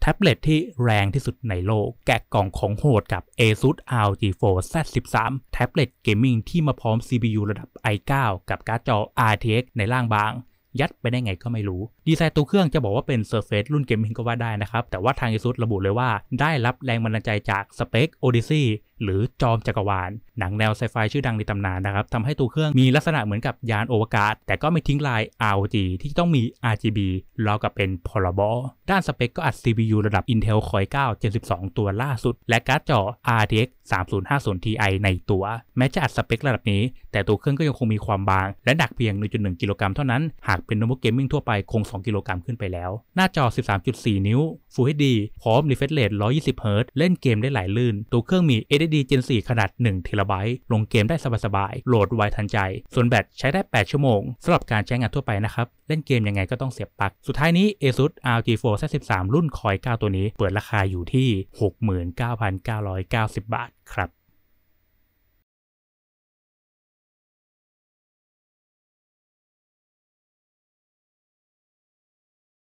แท็บเล็ตที่แรงที่สุดในโลก แกะกล่องของโหดกับ ASUS ROG 4 Z13 แท็บเล็ตเกมมิ่งที่มาพร้อม CPU ระดับ i9 กับการ์ดจอ RTX ในร่างบางยัดไปได้ไงก็ไม่รู้ ดีไซน์ตัวเครื่องจะบอกว่าเป็น Surface รุ่นเกมมิ่งก็ว่าได้นะครับ แต่ว่าทาง ASUS ระบุเลยว่า ได้รับแรงบันดาลใจจากสเปค Odyssey หรือจอมจักรวาล หนังแนวไซไฟชื่อดังในตำนานนะครับทำให้ตัวเครื่องมีลักษณะเหมือนกับยานอวกาศแต่ก็ไม่ทิ้งลาย ROG ที่ต้องมี RGB ราวกับเป็นพลบอด้านสเปคก็อัด CPU ระดับ Intel Core 9 72ตัวล่าสุด และการ์ดจอ RTX 3050 Ti ในตัว แม้จะอัดสเปคระดับนี้แต่ตัวเครื่องก็ยังคงมีความบาง และหนักเพียง 1.1กิโลกรัมเท่านั้น หากเป็นโน้ตบุ๊กเกมมิ่งทั่วไปคง2กิโลกรัมขึ้นไปแล้ว หน้าจอ13.4นิ้ว Full HD พร้อม refresh rate 120Hz เล่นเกมได้หลายลื่นตัวเครื่องมี s d SSD Gen 4ขนาด1 t b ลงเกมได้สบายๆโหลดไวทันใจ ส่วนแบตใช้ได้ 8 ชั่วโมง สำหรับการใช้งานทั่วไปนะครับ เล่นเกมยังไงก็ต้องเสียบปลั๊ก สุดท้ายนี้ ASUS RG 4 Z13 รุ่นคอย 9 ตัวนี้ เปิดราคาอยู่ที่ 69,990 บาทครับ